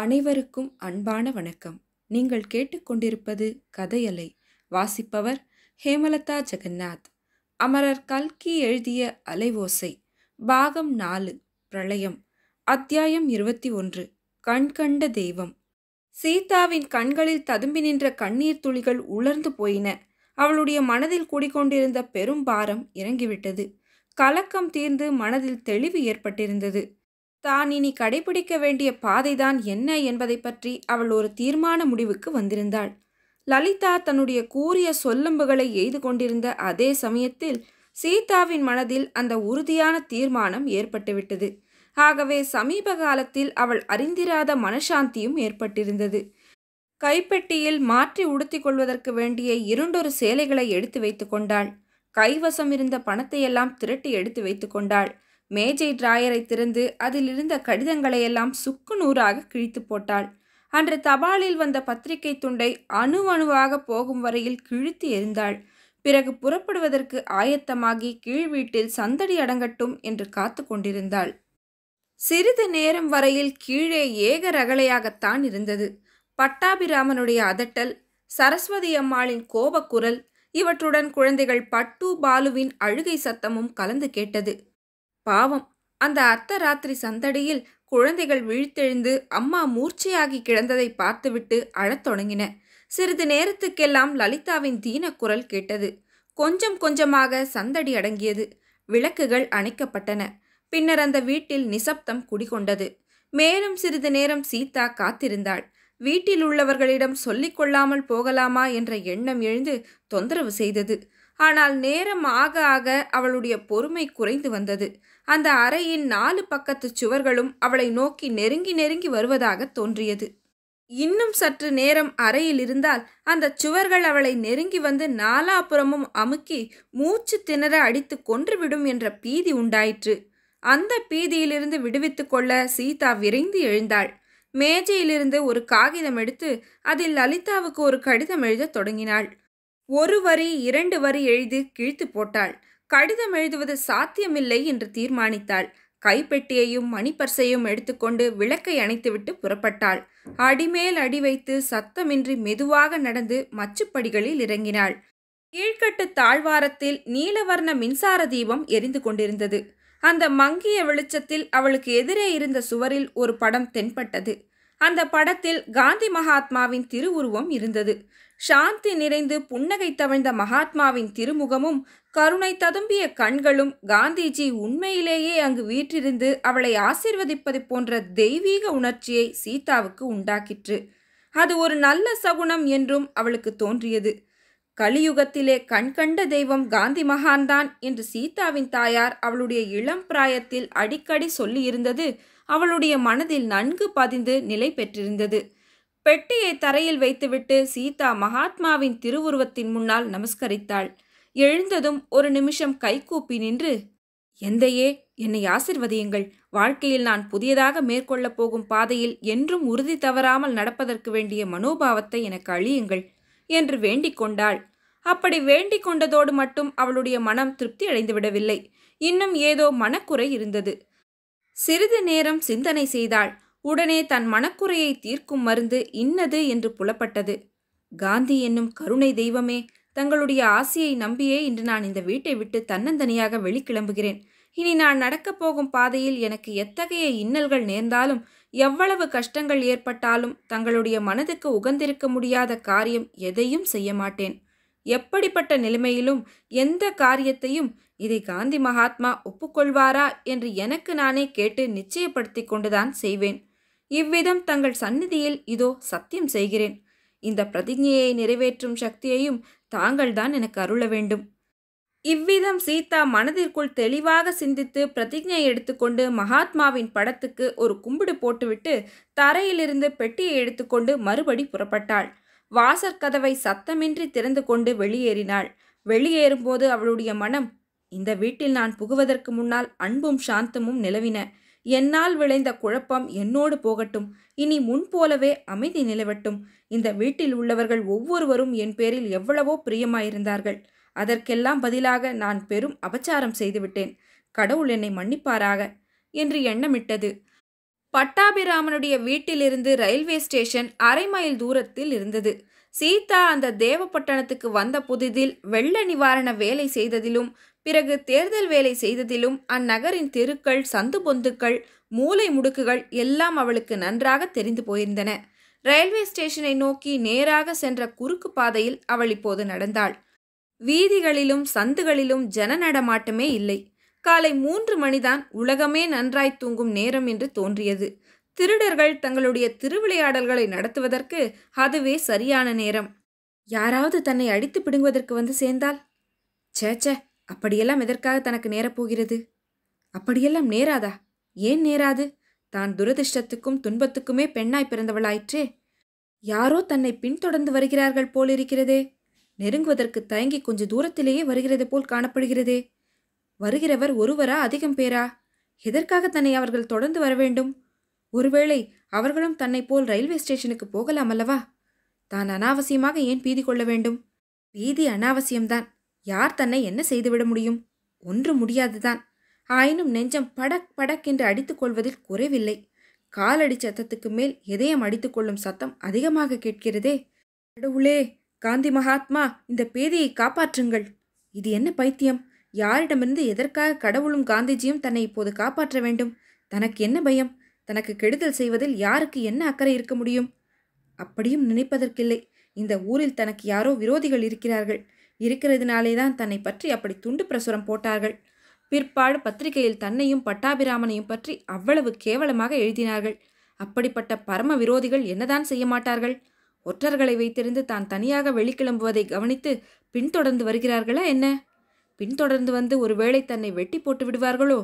அனைவருக்கும் அன்பான வணக்கம் நீங்கள் கேட்டுக்கொண்டிருப்பது கதையலை வாசிப்பவர் ஹேமலதா ஜெகநாத் அமரர் கல்கி எழுதிய அலைவோசை பாகம் நாலு பிரளயம் அத்தியாயம் இருபத்தி ஒன்று கண்கண்ட தெய்வம் சீதாவின் கண்களில் ததும்பி நின்ற கண்ணீர் துளிகள் உலர்ந்து போயின அவளுடைய மனதில் கூடிக்கொண்டிருந்த பெரும் பாரம் இறங்கிவிட்டது கலக்கம் தீர்ந்து மனதில் தெளிவு ஏற்பட்டிருந்தது தான் இனி கடைபிடிக்க வேண்டிய பாதைதான் என்ன என்பதை பற்றி அவள் ஒரு தீர்மான முடிவுக்கு வந்திருந்தாள் லலிதா தன்னுடைய கூறிய சொல்லம்புகளை எய்து கொண்டிருந்த அதே சமயத்தில் சீதாவின் மனதில் அந்த உறுதியான தீர்மானம் ஏற்பட்டுவிட்டது ஆகவே சமீப காலத்தில் அவள் அறிந்திராத மனசாந்தியும் ஏற்பட்டிருந்தது கைப்பெட்டியில் மாற்றி உடுத்திக் கொள்வதற்கு வேண்டிய இரண்டொரு சேலைகளை எடுத்து வைத்துக்கொண்டாள் கொண்டாள் கைவசம் இருந்த பணத்தையெல்லாம் திரட்டி எடுத்து வைத்துக்கொண்டாள் கொண்டாள் மேஜை டிராயரை திறந்து அதிலிருந்த கடிதங்களையெல்லாம் சுக்கு நூறாக கிழித்து போட்டாள் அன்று தபாலில் வந்த பத்திரிகை துண்டை அணு அணுவாக போகும் வரையில் கிழித்து எரிந்தாள் பிறகு புறப்படுவதற்கு ஆயத்தமாகி கீழ் வீட்டில் சந்தடி அடங்கட்டும் என்று காத்து கொண்டிருந்தாள் சிறிது நேரம் வரையில் கீழே ஏக ரகளையாகத்தான் இருந்தது பட்டாபிராமனுடைய அதட்டல் சரஸ்வதி அம்மாளின் கோபக்குரல் இவற்றுடன் குழந்தைகள் பட்டு பாலுவின் அழுகை சத்தமும் கலந்து கேட்டது பாவம் அந்த அர்த்தராத்திரி சந்தடியில் குழந்தைகள் விழித்தெழுந்து அம்மா மூர்ச்சையாகி கிடந்ததை பார்த்துவிட்டு அழத் தொடங்கின சிறிது நேரத்துக்கெல்லாம் லலிதாவின் தீன குரல் கேட்டது கொஞ்சம் கொஞ்சமாக சந்தடி அடங்கியது விளக்குகள் அணைக்கப்பட்டன பின்னர் அந்த வீட்டில் நிசப்தம் குடிகொண்டது மேலும் சிறிது நேரம் சீதா காத்திருந்தாள் வீட்டில் உள்ளவர்களிடம் சொல்லிக்கொள்ளாமல் போகலாமா என்ற எண்ணம் எழுந்து தொந்தரவு செய்தது ஆனால் நேரம் ஆக ஆக அவளுடைய பொறுமை குறைந்து வந்தது அந்த அறையின் நாலு பக்கத்து சுவர்களும் அவளை நோக்கி நெருங்கி நெருங்கி வருவதாக தோன்றியது இன்னும் சற்று நேரம் அறையில் இருந்தால் அந்த சுவர்கள் அவளை நெருங்கி வந்து நாலாபுறமும் அமுக்கி மூச்சு திணற அடித்து கொன்றுவிடும் என்ற பீதி உண்டாயிற்று அந்த பீதியிலிருந்து விடுவித்து கொள்ள சீதா விரைந்து எழுந்தாள் மேஜையிலிருந்து ஒரு காகிதம் எடுத்து அதில் லலிதாவுக்கு ஒரு கடிதம் எழுதத் தொடங்கினாள் ஒரு வரி இரண்டு வரி எழுதி கிழித்து போட்டாள் கடிதம் எழுதுவது சாத்தியமில்லை என்று தீர்மானித்தாள் கைப்பெட்டியையும் மணிப்பர்சையும் எடுத்துக்கொண்டு விளக்கை அணைத்துவிட்டு புறப்பட்டாள் அடிமேல் அடி வைத்து சத்தமின்றி மெதுவாக நடந்து மச்சுப்படிகளில் இறங்கினாள் கீழ்கட்டு தாழ்வாரத்தில் நீலவர்ண மின்சார தீபம் எரிந்து கொண்டிருந்தது அந்த மங்கிய வெளிச்சத்தில் அவளுக்கு எதிரே இருந்த சுவரில் ஒரு படம் தென்பட்டது அந்த படத்தில் காந்தி மகாத்மாவின் திருவுருவம் இருந்தது சாந்தி நிறைந்து புன்னகை தவழ்ந்த மகாத்மாவின் திருமுகமும் கருணை ததும்பிய கண்களும் காந்திஜி உண்மையிலேயே அங்கு வீற்றிருந்து அவளை ஆசிர்வதிப்பது போன்ற தெய்வீக உணர்ச்சியை சீதாவுக்கு உண்டாக்கிற்று அது ஒரு நல்ல சகுனம் என்றும் அவளுக்கு தோன்றியது கலியுகத்திலே கண்கண்ட தெய்வம் காந்தி மகான்தான் என்று சீதாவின் தாயார் அவளுடைய இளம் பிராயத்தில் அடிக்கடி சொல்லியிருந்தது அவளுடைய மனதில் நன்கு பதிந்து நிலை பெற்றிருந்தது பெட்டியை தரையில் வைத்துவிட்டு சீதா மகாத்மாவின் திருவுருவத்தின் முன்னால் நமஸ்கரித்தாள் எழுந்ததும் ஒரு நிமிஷம் கைகூப்பி நின்று எந்தையே என்னை ஆசிர்வதியுங்கள் வாழ்க்கையில் நான் புதியதாக மேற்கொள்ளப் போகும் பாதையில் என்றும் உறுதி தவறாமல் நடப்பதற்கு வேண்டிய மனோபாவத்தை எனக்கு அழியுங்கள் என்று வேண்டிக் கொண்டாள் அப்படி வேண்டிக் கொண்டதோடு மட்டும் அவளுடைய மனம் திருப்தி அடைந்துவிடவில்லை இன்னும் ஏதோ மனக்குறை இருந்தது சிறிது நேரம் சிந்தனை செய்தாள் உடனே தன் மனக்குறையை தீர்க்கும் மருந்து இன்னது என்று புலப்பட்டது காந்தி என்னும் கருணை தெய்வமே தங்களுடைய ஆசையை நம்பியே இன்று நான் இந்த வீட்டை விட்டு தன்னந்தனியாக வெளிக்கிளம்புகிறேன் இனி நான் நடக்கப் போகும் பாதையில் எனக்கு எத்தகைய இன்னல்கள் நேர்ந்தாலும் எவ்வளவு கஷ்டங்கள் ஏற்பட்டாலும் தங்களுடைய மனதுக்கு உகந்திருக்க முடியாத காரியம் எதையும் செய்ய மாட்டேன் எப்படிப்பட்ட நிலைமையிலும் எந்த காரியத்தையும் இதை காந்தி மகாத்மா ஒப்புக்கொள்வாரா என்று எனக்கு நானே கேட்டு நிச்சயப்படுத்தி கொண்டுதான் செய்வேன் இவ்விதம் தங்கள் சந்நிதியில் இதோ சத்தியம் செய்கிறேன் இந்த பிரதிஜையை நிறைவேற்றும் சக்தியையும் தாங்கள்தான் எனக்கு அருள வேண்டும் இவ்விதம் சீதா மனதிற்குள் தெளிவாக சிந்தித்து பிரதிஜை எடுத்துக்கொண்டு மகாத்மாவின் படத்துக்கு ஒரு கும்பிடு போட்டுவிட்டு தரையிலிருந்து பெட்டியை எடுத்துக்கொண்டு மறுபடி புறப்பட்டாள் வாசற்கதவை சத்தமின்றி திறந்து கொண்டு வெளியேறினாள் வெளியேறும்போது அவளுடைய மனம் இந்த வீட்டில் நான் புகுவதற்கு முன்னால் அன்பும் சாந்தமும் நிலவின என்னால் விளைந்த குழப்பம் என்னோடு போகட்டும் இனி முன்போலவே அமைதி நிலவட்டும் இந்த வீட்டில் உள்ளவர்கள் ஒவ்வொருவரும் என் பேரில் எவ்வளவோ பிரியமாயிருந்தார்கள் அதற்கெல்லாம் பதிலாக நான் பெரும் அபச்சாரம் செய்துவிட்டேன் கடவுள் என்னை மன்னிப்பாராக என்று எண்ணமிட்டது பட்டாபிராமனுடைய வீட்டிலிருந்து ரயில்வே ஸ்டேஷன் அரை மைல் தூரத்தில் இருந்தது சீதா அந்த தேவப்பட்டணத்துக்கு வந்த புதிதில் வெள்ள நிவாரண வேலை செய்ததிலும் பிறகு தேர்தல் வேலை செய்ததிலும் அந்நகரின் தெருக்கள் சந்து பொந்துக்கள் மூளை முடுக்குகள் எல்லாம் அவளுக்கு நன்றாக தெரிந்து போயிருந்தன ரயில்வே ஸ்டேஷனை நோக்கி நேராக சென்ற குறுக்கு பாதையில் அவள் இப்போது நடந்தாள் வீதிகளிலும் சந்துகளிலும் ஜன நடமாட்டமே இல்லை காலை மூன்று மணிதான் உலகமே நன்றாய் தூங்கும் நேரம் என்று தோன்றியது திருடர்கள் தங்களுடைய திருவிளையாடல்களை நடத்துவதற்கு அதுவே சரியான நேரம் யாராவது தன்னை அடித்து பிடுங்குவதற்கு வந்து சேர்ந்தால் சேச்சே அப்படியெல்லாம் எதற்காக தனக்கு நேரப்போகிறது அப்படியெல்லாம் நேராதா ஏன் நேராது தான் துரதிர்ஷ்டத்துக்கும் துன்பத்துக்குமே பெண்ணாய் பிறந்தவளாயிற்றே யாரோ தன்னை பின்தொடர்ந்து வருகிறார்கள் போலிருக்கிறதே நெருங்குவதற்கு தயங்கி கொஞ்ச தூரத்திலேயே வருகிறது போல் காணப்படுகிறதே வருகிறவர் ஒருவரா அதிகம் பேரா எதற்காக தன்னை அவர்கள் தொடர்ந்து வர வேண்டும் ஒருவேளை அவர்களும் தன்னை போல் ரயில்வே ஸ்டேஷனுக்கு போகலாம் அல்லவா தான் அனாவசியமாக ஏன் பீதி கொள்ள வேண்டும் பீதி அனாவசியம்தான் யார் தன்னை என்ன செய்துவிட முடியும் ஒன்று முடியாதுதான் ஆயினும் நெஞ்சம் படக் படக் என்று அடித்துக்கொள்வதில் குறைவில்லை காலடி சத்தத்துக்கு மேல் இதயம் அடித்துக்கொள்ளும் சத்தம் அதிகமாக கேட்கிறதே கடவுளே காந்தி மகாத்மா இந்த பேதையை காப்பாற்றுங்கள் இது என்ன பைத்தியம் யாரிடமிருந்து எதற்காக கடவுளும் காந்திஜியும் தன்னை இப்போது காப்பாற்ற வேண்டும் தனக்கு என்ன பயம் தனக்கு கெடுதல் செய்வதில் யாருக்கு என்ன அக்கறை இருக்க முடியும் அப்படியும் நினைப்பதற்கில்லை இந்த ஊரில் தனக்கு யாரோ விரோதிகள் இருக்கிறார்கள் இருக்கிறதுனாலே தான் தன்னை பற்றி அப்படி துண்டு பிரசுரம் போட்டார்கள் பிற்பாடு பத்திரிகையில் தன்னையும் பட்டாபிராமனையும் பற்றி அவ்வளவு கேவலமாக எழுதினார்கள் அப்படிப்பட்ட பரம விரோதிகள் என்னதான் செய்ய மாட்டார்கள் ஒற்றர்களை வைத்திருந்து தான் தனியாக வெளிக்கிளம்புவதை கவனித்து பின்தொடர்ந்து வருகிறார்களா என்ன பின்தொடர்ந்து வந்து ஒருவேளை தன்னை வெட்டி போட்டு விடுவார்களோ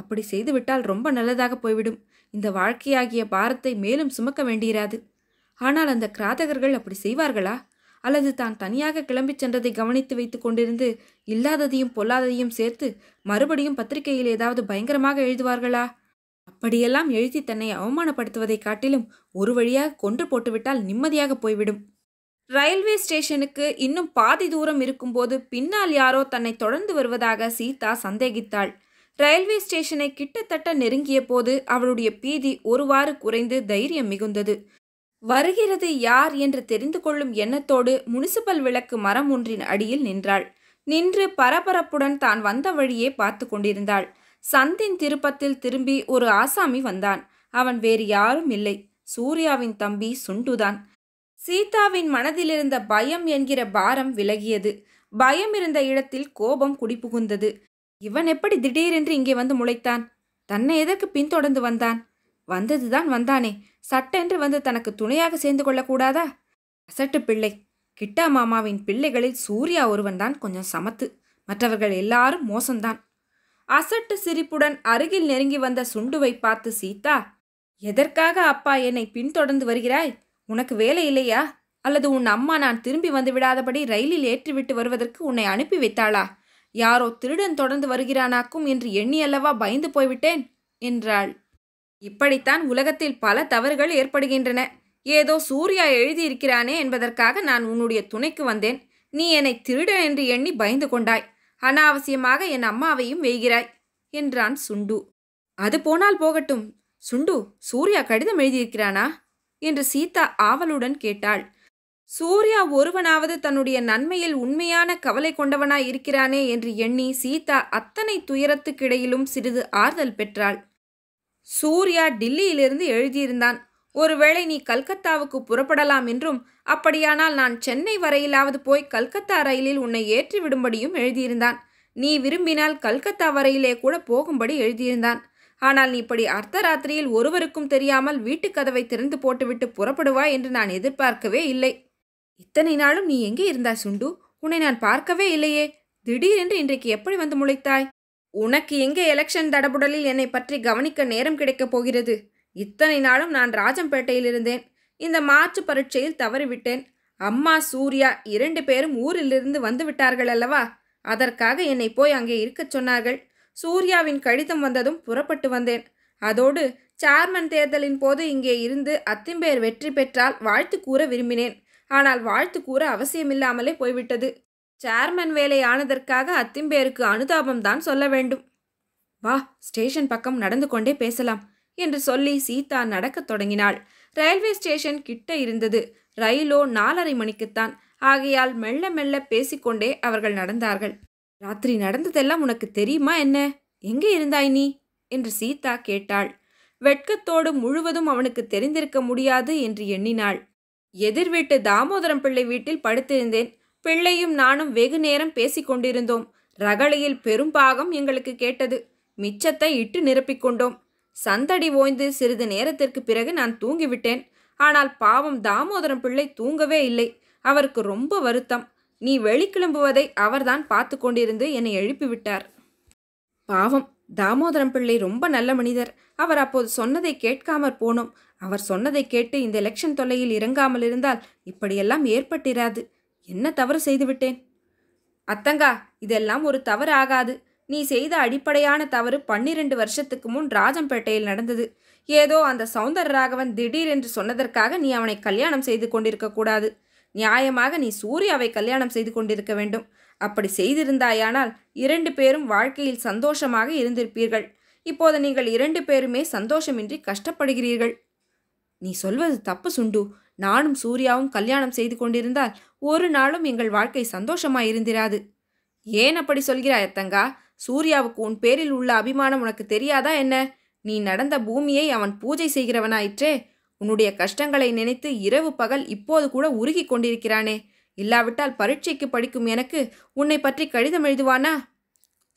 அப்படி செய்துவிட்டால் ரொம்ப நல்லதாக போய்விடும் இந்த வாழ்க்கையாகிய பாரத்தை மேலும் சுமக்க வேண்டியிராது ஆனால் அந்த கிராதகர்கள் அப்படி செய்வார்களா அல்லது தான் தனியாக கிளம்பி சென்றதை கவனித்து வைத்து கொண்டிருந்து இல்லாததையும் பொல்லாததையும் சேர்த்து மறுபடியும் பத்திரிகையில் ஏதாவது பயங்கரமாக எழுதுவார்களா அப்படியெல்லாம் எழுதி தன்னை அவமானப்படுத்துவதை காட்டிலும் ஒரு வழியாக கொன்று போட்டுவிட்டால் நிம்மதியாக போய்விடும் ரயில்வே ஸ்டேஷனுக்கு இன்னும் பாதி தூரம் இருக்கும்போது பின்னால் யாரோ தன்னை தொடர்ந்து வருவதாக சீதா சந்தேகித்தாள் ரயில்வே ஸ்டேஷனை கிட்டத்தட்ட நெருங்கிய போது அவளுடைய பீதி ஒருவாறு குறைந்து தைரியம் மிகுந்தது வருகிறது யார் என்று தெரிந்து கொள்ளும் எண்ணத்தோடு முனிசிபல் விளக்கு மரம் ஒன்றின் அடியில் நின்றாள் நின்று பரபரப்புடன் தான் வந்த வழியே பார்த்து கொண்டிருந்தாள் சந்தின் திருப்பத்தில் திரும்பி ஒரு ஆசாமி வந்தான் அவன் வேறு யாரும் இல்லை சூர்யாவின் தம்பி சுண்டுதான் சீதாவின் மனதிலிருந்த பயம் என்கிற பாரம் விலகியது பயம் இருந்த இடத்தில் கோபம் குடிபுகுந்தது இவன் எப்படி திடீரென்று இங்கே வந்து முளைத்தான் தன்னை எதற்கு பின்தொடர்ந்து வந்தான் வந்ததுதான் வந்தானே சட்டென்று வந்து தனக்கு துணையாக சேர்ந்து கொள்ளக்கூடாதா அசட்டு பிள்ளை கிட்டா மாமாவின் பிள்ளைகளில் சூர்யா தான் கொஞ்சம் சமத்து மற்றவர்கள் எல்லாரும் மோசம்தான் அசட்டு சிரிப்புடன் அருகில் நெருங்கி வந்த சுண்டுவை பார்த்து சீதா எதற்காக அப்பா என்னை பின்தொடர்ந்து வருகிறாய் உனக்கு வேலை இல்லையா அல்லது உன் அம்மா நான் திரும்பி வந்து விடாதபடி ரயிலில் ஏற்றிவிட்டு வருவதற்கு உன்னை அனுப்பி வைத்தாளா யாரோ திருடன் தொடர்ந்து வருகிறானாக்கும் என்று எண்ணி அல்லவா பயந்து போய்விட்டேன் என்றாள் இப்படித்தான் உலகத்தில் பல தவறுகள் ஏற்படுகின்றன ஏதோ சூர்யா எழுதியிருக்கிறானே என்பதற்காக நான் உன்னுடைய துணைக்கு வந்தேன் நீ என்னை திருடன் என்று எண்ணி பயந்து கொண்டாய் அனாவசியமாக என் அம்மாவையும் வெய்கிறாய் என்றான் சுண்டு அது போனால் போகட்டும் சுண்டு சூர்யா கடிதம் எழுதியிருக்கிறானா என்று சீதா ஆவலுடன் கேட்டாள் சூர்யா ஒருவனாவது தன்னுடைய நன்மையில் உண்மையான கவலை கொண்டவனாய் இருக்கிறானே என்று எண்ணி சீதா அத்தனை துயரத்துக்கிடையிலும் சிறிது ஆறுதல் பெற்றாள் சூர்யா டில்லியிலிருந்து எழுதியிருந்தான் ஒருவேளை நீ கல்கத்தாவுக்கு புறப்படலாம் என்றும் அப்படியானால் நான் சென்னை வரையிலாவது போய் கல்கத்தா ரயிலில் உன்னை ஏற்றி விடும்படியும் எழுதியிருந்தான் நீ விரும்பினால் கல்கத்தா வரையிலே கூட போகும்படி எழுதியிருந்தான் ஆனால் நீ இப்படி அர்த்தராத்திரியில் ஒருவருக்கும் தெரியாமல் வீட்டுக்கதவை திறந்து போட்டுவிட்டு புறப்படுவாய் என்று நான் எதிர்பார்க்கவே இல்லை இத்தனை நாளும் நீ எங்கே இருந்தா சுண்டு உன்னை நான் பார்க்கவே இல்லையே திடீரென்று இன்றைக்கு எப்படி வந்து முளைத்தாய் உனக்கு எங்கே எலெக்ஷன் தடபுடலில் என்னை பற்றி கவனிக்க நேரம் கிடைக்கப் போகிறது இத்தனை நாளும் நான் ராஜம்பேட்டையில் இருந்தேன் இந்த மாற்று பரீட்சையில் தவறிவிட்டேன் அம்மா சூர்யா இரண்டு பேரும் ஊரிலிருந்து வந்து விட்டார்கள் அல்லவா அதற்காக என்னை போய் அங்கே இருக்கச் சொன்னார்கள் சூர்யாவின் கடிதம் வந்ததும் புறப்பட்டு வந்தேன் அதோடு சேர்மன் தேர்தலின் போது இங்கே இருந்து அத்திம்பேர் வெற்றி பெற்றால் வாழ்த்து கூற விரும்பினேன் ஆனால் வாழ்த்து கூற அவசியமில்லாமலே போய்விட்டது சேர்மன் வேலை ஆனதற்காக அத்திம்பேருக்கு அனுதாபம் தான் சொல்ல வேண்டும் வா ஸ்டேஷன் பக்கம் நடந்து கொண்டே பேசலாம் என்று சொல்லி சீதா நடக்கத் தொடங்கினாள் ரயில்வே ஸ்டேஷன் கிட்ட இருந்தது ரயிலோ நாலரை மணிக்குத்தான் ஆகையால் மெல்ல மெல்ல பேசிக்கொண்டே அவர்கள் நடந்தார்கள் ராத்திரி நடந்ததெல்லாம் உனக்கு தெரியுமா என்ன எங்கே இருந்தாய் நீ என்று சீதா கேட்டாள் வெட்கத்தோடு முழுவதும் அவனுக்கு தெரிந்திருக்க முடியாது என்று எண்ணினாள் எதிர் வீட்டு தாமோதரம் பிள்ளை வீட்டில் படுத்திருந்தேன் பிள்ளையும் நானும் வெகு நேரம் பேசிக் கொண்டிருந்தோம் ரகளையில் பெரும்பாகம் எங்களுக்கு கேட்டது மிச்சத்தை இட்டு நிரப்பிக்கொண்டோம் சந்தடி ஓய்ந்து சிறிது நேரத்திற்கு பிறகு நான் தூங்கிவிட்டேன் ஆனால் பாவம் தாமோதரம் பிள்ளை தூங்கவே இல்லை அவருக்கு ரொம்ப வருத்தம் நீ வெளிக்கிளம்புவதை அவர்தான் பார்த்து கொண்டிருந்து என்னை எழுப்பிவிட்டார் பாவம் தாமோதரம் பிள்ளை ரொம்ப நல்ல மனிதர் அவர் அப்போது சொன்னதை கேட்காமற் போனோம் அவர் சொன்னதை கேட்டு இந்த எலெக்ஷன் தொல்லையில் இறங்காமல் இருந்தால் இப்படியெல்லாம் ஏற்பட்டிராது என்ன தவறு செய்துவிட்டேன் அத்தங்கா இதெல்லாம் ஒரு தவறு ஆகாது நீ செய்த அடிப்படையான தவறு பன்னிரண்டு வருஷத்துக்கு முன் ராஜம்பேட்டையில் நடந்தது ஏதோ அந்த சௌந்தர ராகவன் திடீர் என்று சொன்னதற்காக நீ அவனை கல்யாணம் செய்து கொண்டிருக்க கூடாது நியாயமாக நீ சூர்யாவை கல்யாணம் செய்து கொண்டிருக்க வேண்டும் அப்படி செய்திருந்தாயானால் இரண்டு பேரும் வாழ்க்கையில் சந்தோஷமாக இருந்திருப்பீர்கள் இப்போது நீங்கள் இரண்டு பேருமே சந்தோஷமின்றி கஷ்டப்படுகிறீர்கள் நீ சொல்வது தப்பு சுண்டு நானும் சூர்யாவும் கல்யாணம் செய்து கொண்டிருந்தால் ஒரு நாளும் எங்கள் வாழ்க்கை சந்தோஷமாயிருந்திராது ஏன் அப்படி சொல்கிறாய் அத்தங்கா சூர்யாவுக்கு உன் பேரில் உள்ள அபிமானம் உனக்கு தெரியாதா என்ன நீ நடந்த பூமியை அவன் பூஜை செய்கிறவனாயிற்றே உன்னுடைய கஷ்டங்களை நினைத்து இரவு பகல் இப்போது கூட உருகி கொண்டிருக்கிறானே இல்லாவிட்டால் பரீட்சைக்கு படிக்கும் எனக்கு உன்னை பற்றி கடிதம் எழுதுவானா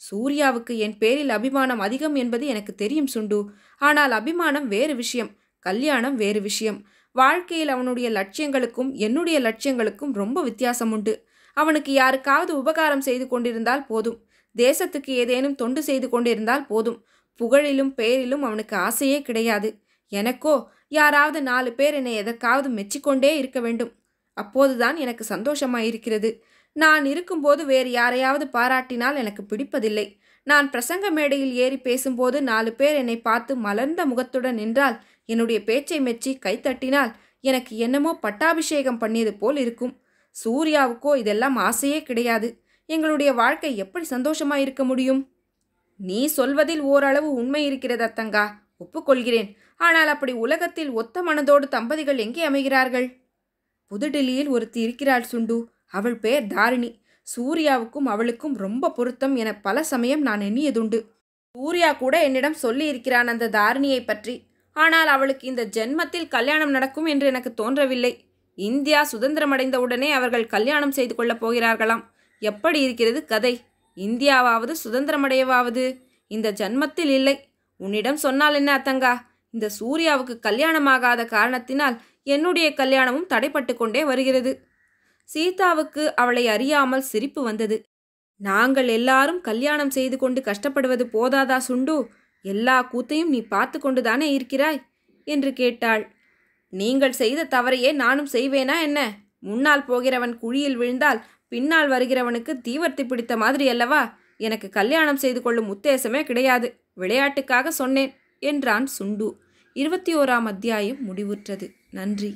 சூர்யாவுக்கு என் பேரில் அபிமானம் அதிகம் என்பது எனக்கு தெரியும் சுண்டு ஆனால் அபிமானம் வேறு விஷயம் கல்யாணம் வேறு விஷயம் வாழ்க்கையில் அவனுடைய லட்சியங்களுக்கும் என்னுடைய லட்சியங்களுக்கும் ரொம்ப வித்தியாசம் உண்டு அவனுக்கு யாருக்காவது உபகாரம் செய்து கொண்டிருந்தால் போதும் தேசத்துக்கு ஏதேனும் தொண்டு செய்து கொண்டிருந்தால் போதும் புகழிலும் பெயரிலும் அவனுக்கு ஆசையே கிடையாது எனக்கோ யாராவது நாலு பேர் என்னை எதற்காவது மெச்சிக்கொண்டே இருக்க வேண்டும் அப்போதுதான் எனக்கு சந்தோஷமாக இருக்கிறது நான் இருக்கும்போது வேறு யாரையாவது பாராட்டினால் எனக்கு பிடிப்பதில்லை நான் பிரசங்க மேடையில் ஏறி பேசும்போது நாலு பேர் என்னை பார்த்து மலர்ந்த முகத்துடன் நின்றால் என்னுடைய பேச்சை மெச்சி கைத்தட்டினால் எனக்கு என்னமோ பட்டாபிஷேகம் பண்ணியது போல் இருக்கும் சூர்யாவுக்கோ இதெல்லாம் ஆசையே கிடையாது எங்களுடைய வாழ்க்கை எப்படி சந்தோஷமாக இருக்க முடியும் நீ சொல்வதில் ஓரளவு உண்மை இருக்கிறது அத்தங்கா ஒப்புக்கொள்கிறேன் ஆனால் அப்படி உலகத்தில் ஒத்த மனதோடு தம்பதிகள் எங்கே அமைகிறார்கள் புதுடில்லியில் ஒருத்தி இருக்கிறாள் சுண்டு அவள் பெயர் தாரிணி சூர்யாவுக்கும் அவளுக்கும் ரொம்ப பொருத்தம் என பல சமயம் நான் எண்ணியதுண்டு சூர்யா கூட என்னிடம் சொல்லியிருக்கிறான் அந்த தாரிணியை பற்றி ஆனால் அவளுக்கு இந்த ஜென்மத்தில் கல்யாணம் நடக்கும் என்று எனக்கு தோன்றவில்லை இந்தியா சுதந்திரமடைந்த உடனே அவர்கள் கல்யாணம் செய்து கொள்ளப் போகிறார்களாம் எப்படி இருக்கிறது கதை இந்தியாவாவது சுதந்திரமடையவாவது இந்த ஜன்மத்தில் இல்லை உன்னிடம் சொன்னால் என்ன அத்தங்கா இந்த சூர்யாவுக்கு கல்யாணமாகாத காரணத்தினால் என்னுடைய கல்யாணமும் தடைப்பட்டு கொண்டே வருகிறது சீதாவுக்கு அவளை அறியாமல் சிரிப்பு வந்தது நாங்கள் எல்லாரும் கல்யாணம் செய்து கொண்டு கஷ்டப்படுவது போதாதா சுண்டு எல்லா கூத்தையும் நீ பார்த்து கொண்டுதானே இருக்கிறாய் என்று கேட்டாள் நீங்கள் செய்த தவறையே நானும் செய்வேனா என்ன முன்னால் போகிறவன் குழியில் விழுந்தால் பின்னால் வருகிறவனுக்கு தீவர்த்தி பிடித்த மாதிரி அல்லவா எனக்கு கல்யாணம் செய்து கொள்ளும் உத்தேசமே கிடையாது விளையாட்டுக்காக சொன்னேன் என்றான் சுண்டு இருபத்தி ஓராம் அத்தியாயம் முடிவுற்றது நன்றி